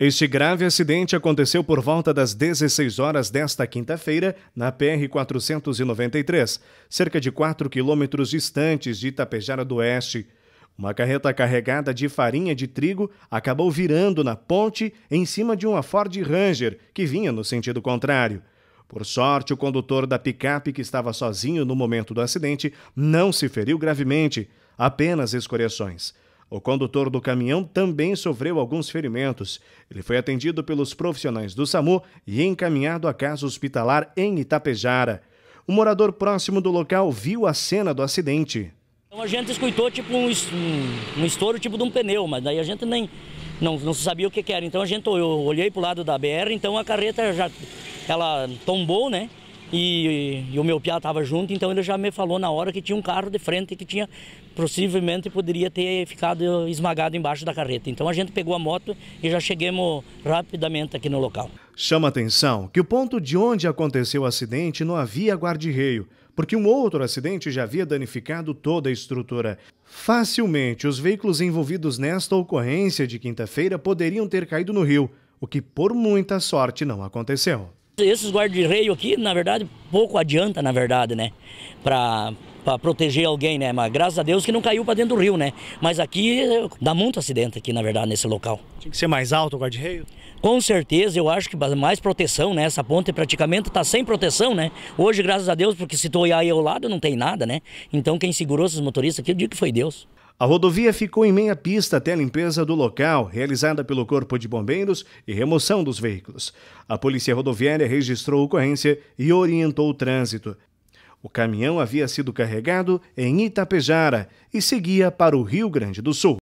Este grave acidente aconteceu por volta das 16 horas desta quinta-feira, na PR-493, cerca de 4 quilômetros distantes de Itapejara do Oeste. Uma carreta carregada de farinha de trigo acabou virando na ponte em cima de uma Ford Ranger que vinha no sentido contrário. Por sorte, o condutor da picape, que estava sozinho no momento do acidente, não se feriu gravemente, apenas escoriações. O condutor do caminhão também sofreu alguns ferimentos. Ele foi atendido pelos profissionais do SAMU e encaminhado à casa hospitalar em Itapejara. Um morador próximo do local viu a cena do acidente. Então a gente escutou tipo um, um, estouro tipo de um pneu, mas daí a gente nem não, não sabia o que, que era. Então a gente eu olhei para o lado da BR, então a carreta já ela tombou, né? e, e, o meu piá estava junto, então ele já me falou na hora que tinha um carro de frente que tinha possivelmente poderia ter ficado esmagado embaixo da carreta. Então a gente pegou a moto e já chegamos rapidamente aqui no local. Chama atenção que o ponto de onde aconteceu o acidente não havia guarda-reio, porque um outro acidente já havia danificado toda a estrutura. Facilmente, os veículos envolvidos nesta ocorrência de quinta-feira poderiam ter caído no rio, o que por muita sorte não aconteceu. Esses guarda-reio aqui, na verdade, pouco adianta, na verdade, né? Pra, para proteger alguém, né? Mas graças a Deus que não caiu para dentro do rio, né? Mas aqui dá muito acidente aqui, na verdade, nesse local. Tinha que ser mais alto o guarda-reio? Com certeza, eu acho que mais proteção, né? Essa ponte praticamente está sem proteção, né? Hoje, graças a Deus, porque se toiar aí ao lado não tem nada, né? Então quem segurou esses motoristas aqui, eu digo que foi Deus. A rodovia ficou em meia pista até a limpeza do local, realizada pelo Corpo de Bombeiros e remoção dos veículos. A Polícia Rodoviária registrou a ocorrência e orientou o trânsito. O caminhão havia sido carregado em Itapejara e seguia para o Rio Grande do Sul.